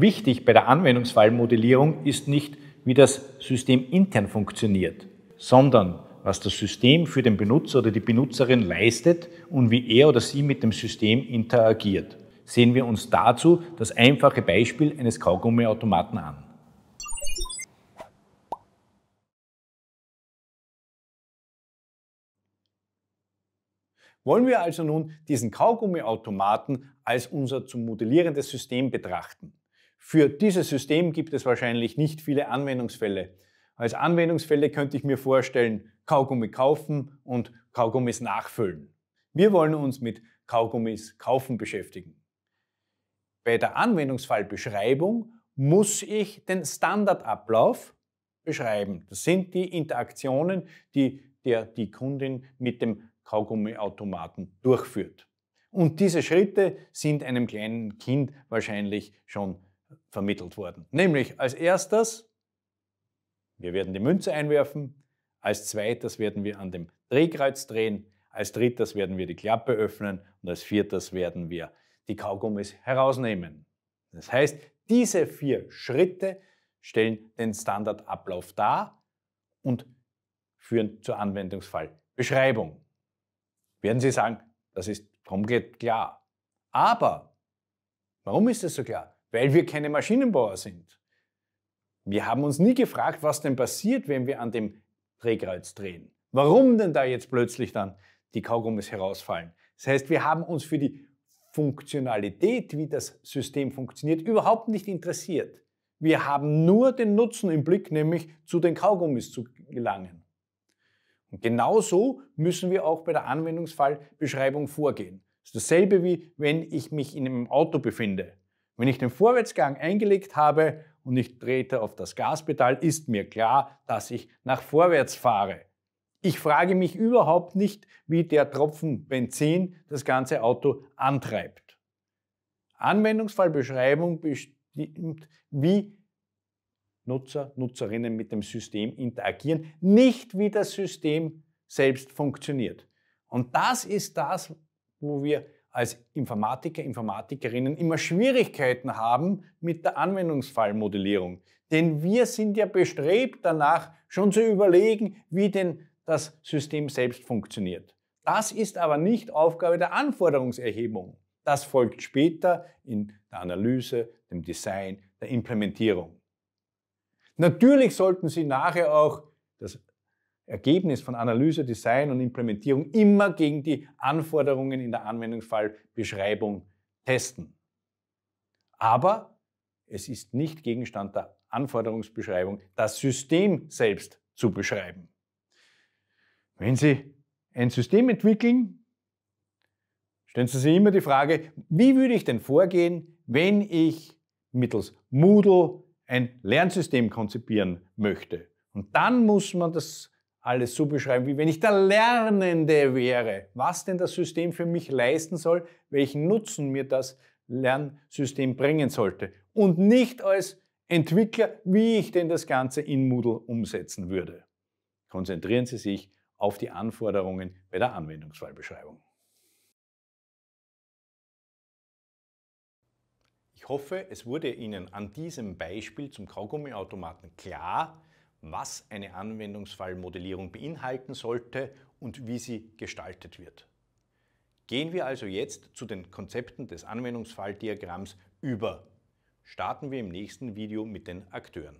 Wichtig bei der Anwendungsfallmodellierung ist nicht, wie das System intern funktioniert, sondern was das System für den Benutzer oder die Benutzerin leistet und wie er oder sie mit dem System interagiert. Sehen wir uns dazu das einfache Beispiel eines Kaugummiautomaten an. Wollen wir also nun diesen Kaugummiautomaten als unser zu modellierendes System betrachten? Für dieses System gibt es wahrscheinlich nicht viele Anwendungsfälle. Als Anwendungsfälle könnte ich mir vorstellen, Kaugummi kaufen und Kaugummis nachfüllen. Wir wollen uns mit Kaugummis kaufen beschäftigen. Bei der Anwendungsfallbeschreibung muss ich den Standardablauf beschreiben. Das sind die Interaktionen, die der, die Kundin mit dem Kaugummiautomaten durchführt. Und diese Schritte sind einem kleinen Kind wahrscheinlich schon vermittelt worden. Nämlich als erstes, wir werden die Münze einwerfen, als zweites werden wir an dem Drehkreuz drehen, als drittes werden wir die Klappe öffnen und als viertes werden wir die Kaugummis herausnehmen. Das heißt, diese vier Schritte stellen den Standardablauf dar und führen zur Anwendungsfallbeschreibung. Werden Sie sagen, das ist komplett klar. Aber warum ist es so klar? weil wir keine Maschinenbauer sind. Wir haben uns nie gefragt, was denn passiert, wenn wir an dem Drehkreuz drehen. Warum denn da jetzt plötzlich dann die Kaugummis herausfallen? Das heißt, wir haben uns für die Funktionalität, wie das System funktioniert, überhaupt nicht interessiert. Wir haben nur den Nutzen im Blick, nämlich zu den Kaugummis zu gelangen. Und genau so müssen wir auch bei der Anwendungsfallbeschreibung vorgehen. Das ist dasselbe wie wenn ich mich in einem Auto befinde. Wenn ich den Vorwärtsgang eingelegt habe und ich trete auf das Gaspedal, ist mir klar, dass ich nach vorwärts fahre. Ich frage mich überhaupt nicht, wie der Tropfen Benzin das ganze Auto antreibt. Anwendungsfallbeschreibung bestimmt, wie Nutzer, Nutzerinnen mit dem System interagieren, nicht wie das System selbst funktioniert. Und das ist das, wo wir als Informatiker, Informatikerinnen immer Schwierigkeiten haben mit der Anwendungsfallmodellierung. Denn wir sind ja bestrebt danach, schon zu überlegen, wie denn das System selbst funktioniert. Das ist aber nicht Aufgabe der Anforderungserhebung. Das folgt später in der Analyse, dem Design, der Implementierung. Natürlich sollten Sie nachher auch das Ergebnis von Analyse, Design und Implementierung immer gegen die Anforderungen in der Anwendungsfallbeschreibung testen. Aber es ist nicht Gegenstand der Anforderungsbeschreibung, das System selbst zu beschreiben. Wenn Sie ein System entwickeln, stellen Sie sich immer die Frage, wie würde ich denn vorgehen, wenn ich mittels Moodle ein Lernsystem konzipieren möchte? Und dann muss man das alles so beschreiben, wie wenn ich der Lernende wäre, was denn das System für mich leisten soll, welchen Nutzen mir das Lernsystem bringen sollte und nicht als Entwickler, wie ich denn das Ganze in Moodle umsetzen würde. Konzentrieren Sie sich auf die Anforderungen bei der Anwendungsfallbeschreibung. Ich hoffe, es wurde Ihnen an diesem Beispiel zum Kaugummiautomaten klar, was eine Anwendungsfallmodellierung beinhalten sollte und wie sie gestaltet wird. Gehen wir also jetzt zu den Konzepten des Anwendungsfalldiagramms über. Starten wir im nächsten Video mit den Akteuren.